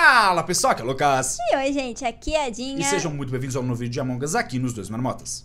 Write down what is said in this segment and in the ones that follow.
Fala pessoal, aqui é o Lucas. E oi, gente, aqui é a Dinha. E sejam muito bem-vindos ao novo vídeo de Among Us aqui nos Dois Marmotas.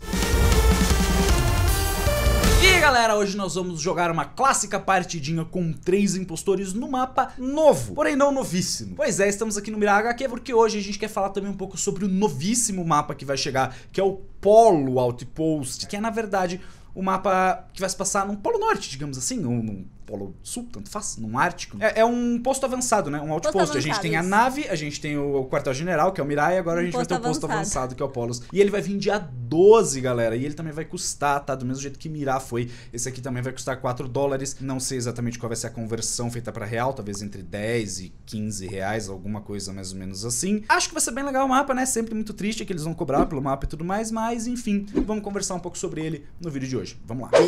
E galera, hoje nós vamos jogar uma clássica partidinha com três impostores no mapa novo, porém não novíssimo. Pois é, estamos aqui no Mirage HQ porque hoje a gente quer falar também um pouco sobre o novíssimo mapa que vai chegar, que é o Polo Outpost, que é na verdade o mapa que vai se passar num Polo Norte, digamos assim, um, Polo Sul, tanto faz, num Ártico. É, é um posto avançado, né? Um outpost. A gente tem a nave, a gente tem o quartel-general, que é o Mirai, e agora um a gente vai ter o posto avançado. que é o Polos. E ele vai vir dia 12, galera. E ele também vai custar, tá? Do mesmo jeito que Mirá foi. Esse aqui também vai custar 4 dólares. Não sei exatamente qual vai ser a conversão feita para real, talvez entre 10 e 15 reais, alguma coisa mais ou menos assim. Acho que vai ser bem legal o mapa, né? Sempre muito triste que eles vão cobrar pelo mapa e tudo mais, mas enfim, vamos conversar um pouco sobre ele no vídeo de hoje. Vamos lá. É.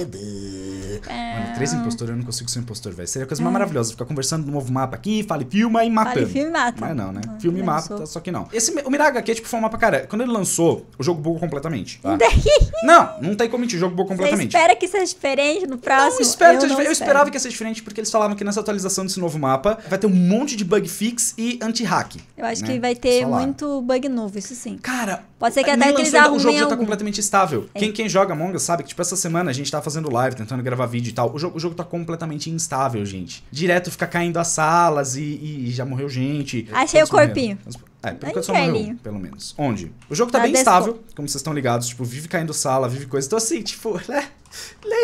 Mano, três impostores eu não consigo consigo ser um é impostor, velho. Seria coisa mais é. maravilhosa. Ficar conversando no novo mapa aqui, fale, filma e mata. Fale, filme mata. Mas não, né? Ah, filme lançou. mata, só que não. Esse, o Miraga aqui é tipo foi um mapa, cara. Quando ele lançou, o jogo bugou completamente. Tá? não, não tem como mentir, o jogo bugou completamente. Você espera que seja diferente no próximo? Não, espero eu, eu esperava que ia ser diferente, porque eles falavam que nessa atualização desse novo mapa vai ter um monte de bug fix e anti-hack. Eu acho né? que vai ter muito bug novo, isso sim. Cara, pode ser que até que eles O jogo já tá algum. completamente estável. É. Quem, quem joga Among Us sabe que, tipo, essa semana a gente tá fazendo live, tentando gravar vídeo e tal. O jogo, o jogo tá completamente instável, gente. Direto fica caindo as salas e, e já morreu gente. Achei o corpinho. É, por tá enquanto só morreu, pelo menos. Onde? O jogo tá Na tá bem desco. como vocês estão ligados. Tipo, vive caindo sala, vive coisa. Então, assim, tipo, né?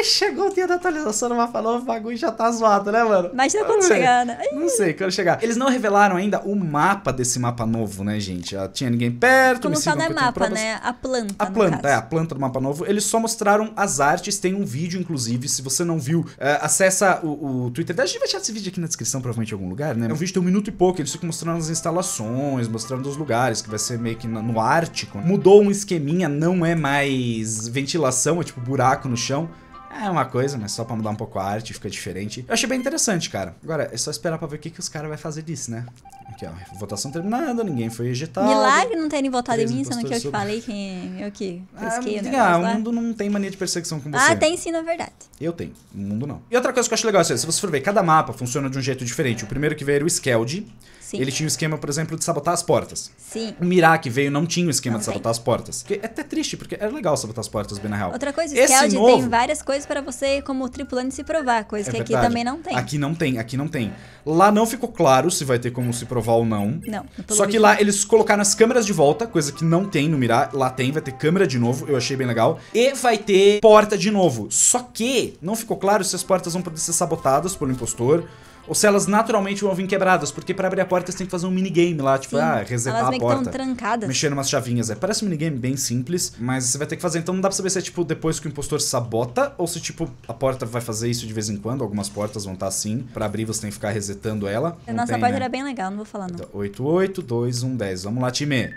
Chegou o dia da atualização, não vai falar, o bagulho já tá zoado, né, mano? mas quando ah, é. chegar, né? Não sei, quando chegar. Eles não revelaram ainda o mapa desse mapa novo, né, gente? Já tinha ninguém perto, Como me sigam, é mapa, provas. né? A planta. A planta, é, a planta do mapa novo. Eles só mostraram as artes, tem um vídeo, inclusive. Se você não viu, é, acessa o, o Twitter. A gente vai deixar esse vídeo aqui na descrição, provavelmente, em algum lugar, né? O é vídeo tem um minuto e pouco, eles ficam mostrando as instalações, mostrando os lugares, que vai ser meio que no, no Ártico. Mudou um esqueminha, não é mais ventilação, é tipo buraco no chão então, é uma coisa, mas né? só pra mudar um pouco a arte, fica diferente. Eu achei bem interessante, cara. Agora, é só esperar pra ver o que, que os caras vão fazer disso, né? Aqui, ó. Votação terminada, ninguém foi rejeitado. Milagre não terem votado em mim, sendo que eu te sobre... falei que eu que pesquei ah, o Ah, o mundo não tem mania de perseguição com ah, você. Ah, tem sim, na verdade. Eu tenho, o mundo não. E outra coisa que eu acho legal, é, se você for ver, cada mapa funciona de um jeito diferente. O primeiro que veio era o Skeld. Sim. Ele tinha um esquema, por exemplo, de sabotar as portas. Sim. O Mirá que veio não tinha um esquema não de sabotar tem. as portas. Que é até triste, porque era é legal sabotar as portas, bem na real. Outra coisa, o Esse novo... tem várias coisas para você, como tripulante, se provar, coisa é que verdade. aqui também não tem. Aqui não tem, aqui não tem. Lá não ficou claro se vai ter como se provar ou não. Não. não Só que lá eles colocaram as câmeras de volta, coisa que não tem no Mirá. Lá tem, vai ter câmera de novo, eu achei bem legal. E vai ter porta de novo. Só que não ficou claro se as portas vão poder ser sabotadas pelo impostor ou se elas naturalmente vão vir quebradas, porque para abrir a porta você tem que fazer um minigame lá, tipo, Sim, ah, resetar a porta. Elas trancadas. Mexendo umas chavinhas, é. Parece um minigame bem simples, mas você vai ter que fazer, então não dá pra saber se é tipo depois que o impostor sabota ou se tipo a porta vai fazer isso de vez em quando, algumas portas vão estar tá assim, para abrir você tem que ficar resetando ela. A nossa tem, porta né? era bem legal, não vou falar não. 8, 8, 2, 1, 10. Vamos lá, time.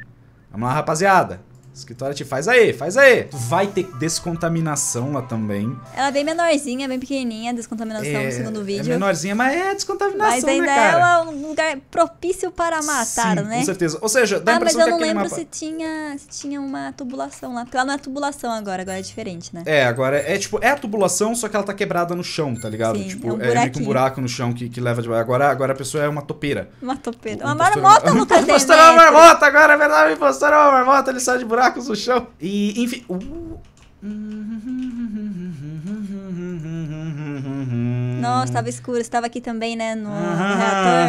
Vamos lá, rapaziada escritório te faz aí, faz aí. Vai ter descontaminação lá também. Ela é bem menorzinha, bem pequenininha, descontaminação é, no segundo é vídeo. É menorzinha, mas é descontaminação, mas ainda né, cara? é um lugar propício para matar, Sim, né? com certeza. Ou seja, dá ah, a impressão que Ah, mas eu não lembro mapa... se, tinha, se tinha uma tubulação lá. Porque lá não é tubulação agora, agora é diferente, né? É, agora é, é tipo, é a tubulação, só que ela tá quebrada no chão, tá ligado? Sim, tipo, é, um é meio que um buraco no chão que, que leva de agora Agora a pessoa é uma topeira. Uma topeira. É uma, marmota, Lucas Impostora é uma marmota, agora é verdade, Me postaram uma marmota, ele sai de buraco buracos no chão. E, enfim... Uh. Nossa, tava escuro. Você tava aqui também, né? No, reator.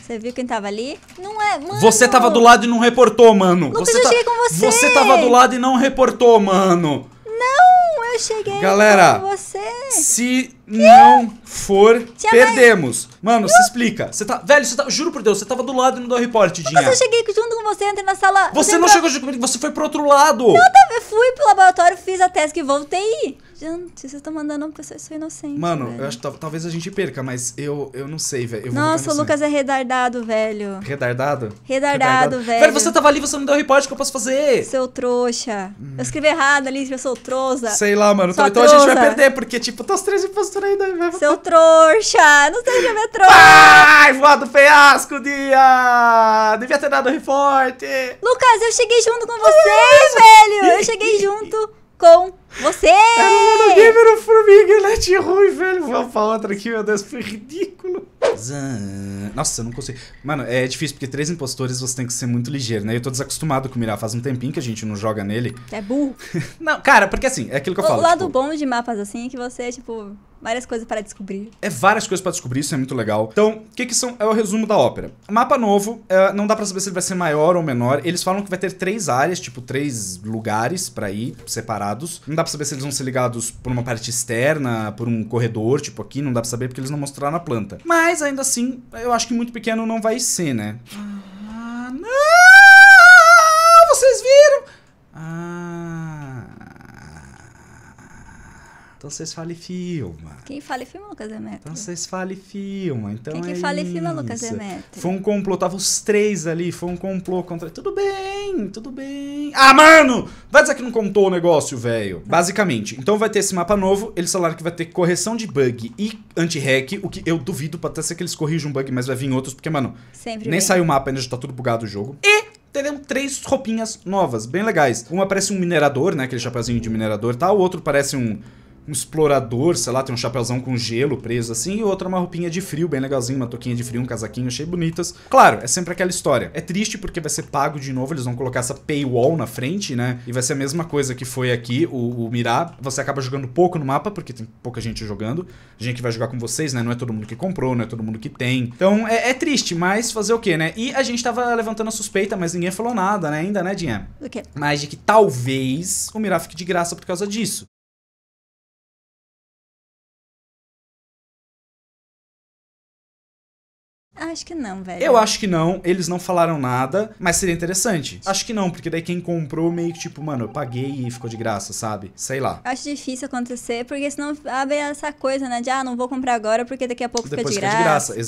Você viu quem tava ali? Não é, mano. Você tava do lado e não reportou, mano. Lucas, você eu cheguei com você. Você tava do lado e não reportou, mano. Não, eu cheguei Galera, com você. Se não for, Tia perdemos. Mano, se explica. Você tá. Velho, você tá. Juro por Deus, você tava do lado e não deu report, Dinha. Mas eu cheguei junto com você, entrei na sala. Você não pra... chegou junto comigo, você foi pro outro lado. Não, tá, eu fui pro laboratório, fiz a tese que voltei. Gente, vocês estão mandando uma pessoa sou inocente. Mano, velho. eu acho que talvez a gente perca, mas eu, eu não sei, velho. Nossa, o Lucas é redardado, velho. Redardado? Redardado, velho. Velho, você tava ali, você não deu o que eu posso fazer. Seu trouxa. Hum. Eu escrevi errado ali, eu sou trouxa. Sei lá, mano. Então, a gente vai perder, porque, tipo, tá os três impostos aí né? Seu trouxa! Não seja meu trouxa! Ai, voado do Dia! Devia ter dado reforte! Lucas, eu cheguei junto com você, velho! Eu cheguei junto com você! Era um monogâmero formiga, net né? ruim, velho. Vamos pra outra aqui, meu Deus, foi ridículo. Nossa, eu não consigo. Mano, é difícil, porque três impostores você tem que ser muito ligeiro, né? Eu tô desacostumado com o Mirá, faz um tempinho que a gente não joga nele. É burro. não, cara, porque assim, é aquilo que eu o falo. O lado tipo... bom de mapas assim é que você, tipo, várias coisas para descobrir. É várias coisas para descobrir, isso é muito legal. Então, o que que são? É o resumo da ópera. Mapa novo, é, não dá para saber se ele vai ser maior ou menor. Eles falam que vai ter três áreas, tipo, três lugares para ir, separados. Não dá dá pra saber se eles vão ser ligados por uma parte externa, por um corredor, tipo aqui, não dá pra saber porque eles não mostraram a planta. Mas ainda assim, eu acho que muito pequeno não vai ser, né? Ah, não! Ah, vocês viram? Ah. Então vocês falam e filma. Quem fala e filma, é Lucas Demetrio. Então vocês falam e filma. Então quem é que fala e filma, é Lucas Demetrio. Foi um complô, tava os três ali, foi um complô contra... Tudo bem, tudo bem. Ah, mano! Vai dizer que não contou o negócio, velho. Tá. Basicamente. Então vai ter esse mapa novo, eles falaram que vai ter correção de bug e anti-hack, o que eu duvido, pode até ser que eles corrijam bug, mas vai vir outros, porque, mano... Sempre Nem saiu o mapa ainda, já tá tudo bugado o jogo. E teremos três roupinhas novas, bem legais. Uma parece um minerador, né? Aquele chapeuzinho de minerador e tá? tal. O outro parece um um explorador, sei lá, tem um chapéuzão com gelo preso assim, e outra uma roupinha de frio, bem legalzinho, uma toquinha de frio, um casaquinho, achei bonitas. Claro, é sempre aquela história. É triste porque vai ser pago de novo, eles vão colocar essa paywall na frente, né? E vai ser a mesma coisa que foi aqui, o, o Mirá. Você acaba jogando pouco no mapa, porque tem pouca gente jogando. Gente que vai jogar com vocês, né? Não é todo mundo que comprou, não é todo mundo que tem. Então é, é triste, mas fazer o quê, né? E a gente tava levantando a suspeita, mas ninguém falou nada, né? Ainda, né, Dinha? O quê? Mas de que talvez o Mirá fique de graça por causa disso. Acho que não, velho. Eu acho que não, eles não falaram nada, mas seria interessante. Acho que não, porque daí quem comprou meio que tipo, mano, eu paguei e ficou de graça, sabe? Sei lá. Acho difícil acontecer, porque senão abre essa coisa, né? De ah, não vou comprar agora porque daqui a pouco Depois fica de graça. Depois fica de graça,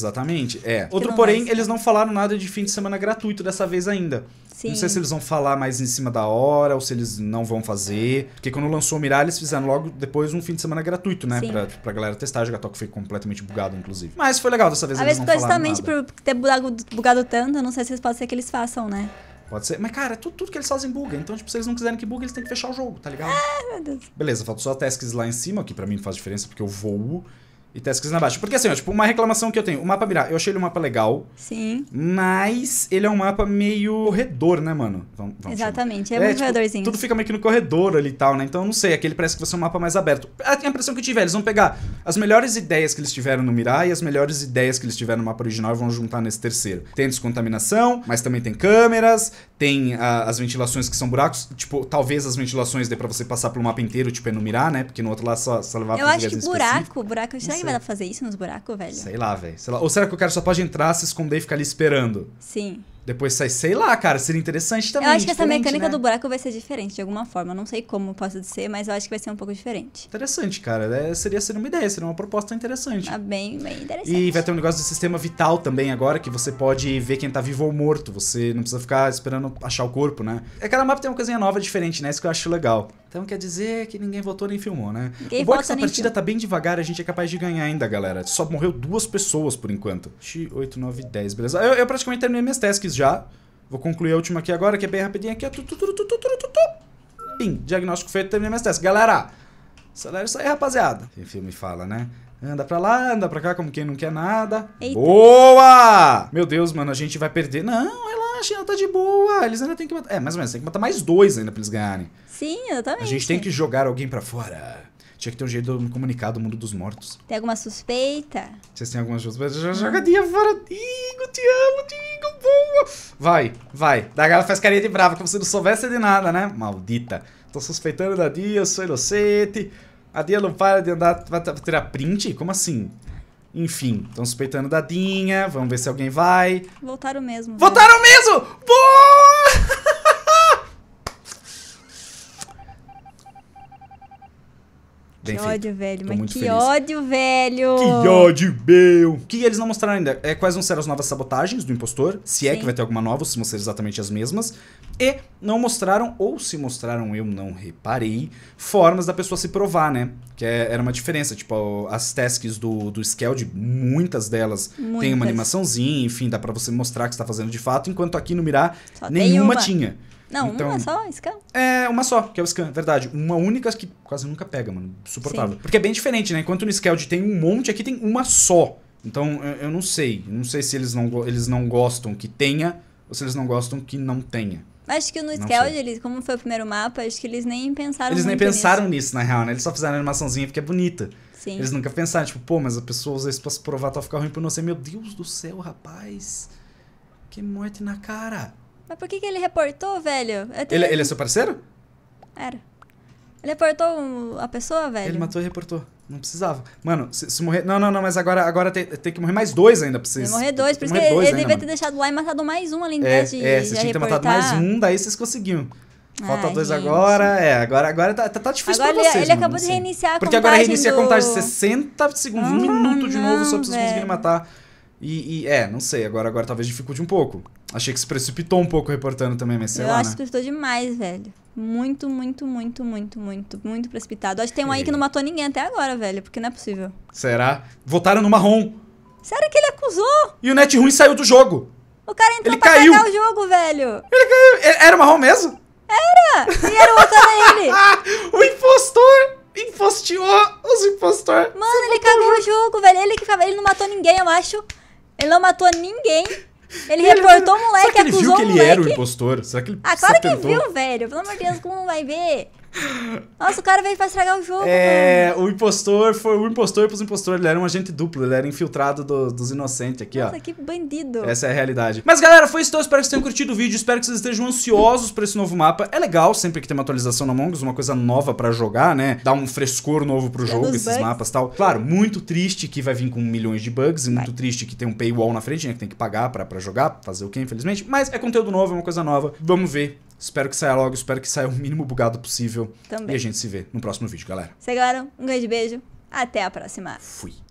exatamente. É. Outro, porém, eles não falaram nada de fim de semana gratuito dessa vez ainda. Sim. Não sei se eles vão falar mais em cima da hora ou se eles não vão fazer. Porque quando lançou o Mirai, eles fizeram logo depois um fim de semana gratuito, né? Pra, pra galera testar, jogar Toque foi completamente bugado, inclusive. Mas foi legal dessa vez. Às vezes, justamente por ter bugado, bugado tanto, não sei se pode ser que eles façam, né? Pode ser. Mas, cara, tudo, tudo que eles fazem buga. Então, tipo, se eles não quiserem que bugue eles têm que fechar o jogo, tá ligado? Ah, meu Deus. Beleza, faltou só tasks lá em cima, que pra mim faz diferença, porque eu voo. E tasks tá na baixa. Porque assim, ó, tipo, uma reclamação que eu tenho. O mapa Mirá, eu achei ele um mapa legal. Sim. Mas ele é um mapa meio corredor, né, mano? Vamos, vamos Exatamente, chamar. é, é muito tipo, corredorzinho. Tudo fica meio que no corredor ali e tal, né? Então eu não sei, aquele parece que vai ser um mapa mais aberto. A impressão que eu tive, eles vão pegar as melhores ideias que eles tiveram no Mirá e as melhores ideias que eles tiveram no mapa original e vão juntar nesse terceiro. Tem descontaminação, mas também tem câmeras, tem a, ah, as ventilações que são buracos. Tipo, talvez as ventilações dê pra você passar pelo mapa inteiro, tipo, é no mirar né? Porque no outro lá é só, só levar Eu acho que buraco, específico. buraco, eu que vai fazer isso nos buracos, velho? Sei lá, velho. Ou será que o cara só pode entrar, se esconder e ficar ali esperando? Sim. Depois sai, sei lá, cara, seria interessante também. Eu acho que essa mecânica né? do buraco vai ser diferente de alguma forma. não sei como possa ser, mas eu acho que vai ser um pouco diferente. Interessante, cara. É, seria, ser uma ideia, seria uma proposta interessante. Ah, bem, bem interessante. E vai ter um negócio de sistema vital também agora, que você pode ver quem tá vivo ou morto. Você não precisa ficar esperando achar o corpo, né? É cada mapa tem uma coisinha nova, diferente, né? Isso que eu acho legal. Então quer dizer que ninguém votou nem filmou, né? Ninguém o bom é que essa partida filme. tá bem devagar, a gente é capaz de ganhar ainda, galera. Só morreu duas pessoas por enquanto. 8, 9, 10, beleza. Eu, eu praticamente terminei minhas tasks já. Vou concluir a última aqui agora, que é bem rapidinho aqui. Pim, diagnóstico feito, terminei minhas testes. Galera, acelera isso aí, rapaziada. Esse filme fala, né? Anda pra lá, anda pra cá, como quem não quer nada. Eita. Boa! Meu Deus, mano, a gente vai perder. Não, relaxa, ainda tá de boa. Eles ainda tem que matar... É, mais ou menos, tem que matar mais dois ainda pra eles ganharem. Sim, exatamente. A gente tem que jogar alguém pra fora. Tinha que ter um jeito de me comunicar do mundo dos mortos. Tem alguma suspeita? Vocês têm alguma suspeita? Hum. Joga dia fora. Dingo, te amo, dingo, boa. Vai, vai. Da galera faz carinha de brava, como se não soubesse de nada, né? Maldita. Tô suspeitando da Dia, eu sou inocente. A Dia não para de andar, vai tirar print? Como assim? Enfim, estão suspeitando da Dinha. Vamos ver se alguém vai. Voltaram mesmo. Né? Voltaram velho. mesmo! Boa! Bem que feito. ódio, velho. Tô mas que feliz. ódio, velho. Que ódio, meu. Que eles não mostraram ainda é quais vão ser as novas sabotagens do impostor. Se Sim. é que vai ter alguma nova, se vão ser exatamente as mesmas. E não mostraram, ou se mostraram, eu não reparei, formas da pessoa se provar, né? Que é, era uma diferença. Tipo, as tasks do, do Skeld, muitas delas muitas. têm uma animaçãozinha, enfim, dá para você mostrar que está fazendo de fato. Enquanto aqui no Mirar, Só nenhuma tinha. Não, então, uma só, scan? É, uma só, que é o scan, verdade. Uma única que quase nunca pega, mano. Suportável. Porque é bem diferente, né? Enquanto no Skeld tem um monte, aqui tem uma só. Então, eu, eu não sei. Não sei se eles não, eles não gostam que tenha ou se eles não gostam que não tenha. Acho que no Skeld, eles, como foi o primeiro mapa, acho que eles nem pensaram Eles nem pensaram nisso. nisso. na real, né? Eles só fizeram a animaçãozinha porque é bonita. Sim. Eles nunca pensaram, tipo, pô, mas a pessoa usa isso pra se provar, tá ficar ruim pra não ser. Meu Deus do céu, rapaz. Que morte na cara. Mas por que, que ele reportou, velho? Ele, ele é, é seu parceiro? Era. Ele reportou a pessoa, velho? Ele matou e reportou. Não precisava. Mano, se, se, morrer. Não, não, não, mas agora, agora tem, tem que morrer mais dois ainda pra vocês. Tem morrer dois, por isso que ele, ele devia ter deixado lá e matado mais um além é, de. É, vocês tinham matado mais um, daí vocês conseguiam. Falta Ai, dois gente. agora, é, agora, agora tá, tá, tá difícil agora pra vocês. Ele, ele acabou assim. de reiniciar a Porque agora reinicia do... a contagem de 60 segundos, um minuto de novo, só pra vocês conseguirem matar. E, e, é, não sei, agora, agora talvez dificulte um pouco. Achei que se precipitou um pouco reportando também, mas sei Eu lá. Eu acho né? que precipitou demais, velho. Muito, muito, muito, muito, muito, muito precipitado. Acho que tem um aí que não matou ninguém até agora, velho, porque não é possível. Será? Votaram no marrom. Será que ele acusou? E o net ruim saiu do jogo. O cara entrou ele pra caiu. o jogo, velho. Ele caiu. Era o marrom mesmo? Era! E era o outro era ele. o impostor! Imposteou os impostores. Mano, Você ele cagou o jogo, velho. Ele, que, ele não matou ninguém, eu acho. Ele não matou ninguém. Ele, ele reportou o moleque, Será que ele acusou viu que ele moleque. era o impostor? Será que ele Ah, claro que viu, velho. Pelo amor de Deus, como vai ver? Nossa, o cara veio pra estragar o jogo. É, mano. o impostor foi o impostor pros impostores. Ele era um agente duplo, ele era infiltrado do, dos inocentes aqui, Nossa, ó. Nossa, que bandido. Essa é a realidade. Mas galera, foi isso. Então. Espero que vocês tenham curtido o vídeo. Espero que vocês estejam ansiosos pra esse novo mapa. É legal sempre que tem uma atualização na Among Us, uma coisa nova pra jogar, né? Dá um frescor novo pro é jogo, esses bugs. mapas e tal. Claro, muito triste que vai vir com milhões de bugs. E muito vai. triste que tem um paywall na frente, né? Que tem que pagar pra, pra jogar, fazer o quê, infelizmente. Mas é conteúdo novo, é uma coisa nova. Vamos ver Espero que saia logo, espero que saia o mínimo bugado possível. Também. E a gente se vê no próximo vídeo, galera. Seguiram, um grande beijo, até a próxima. Fui.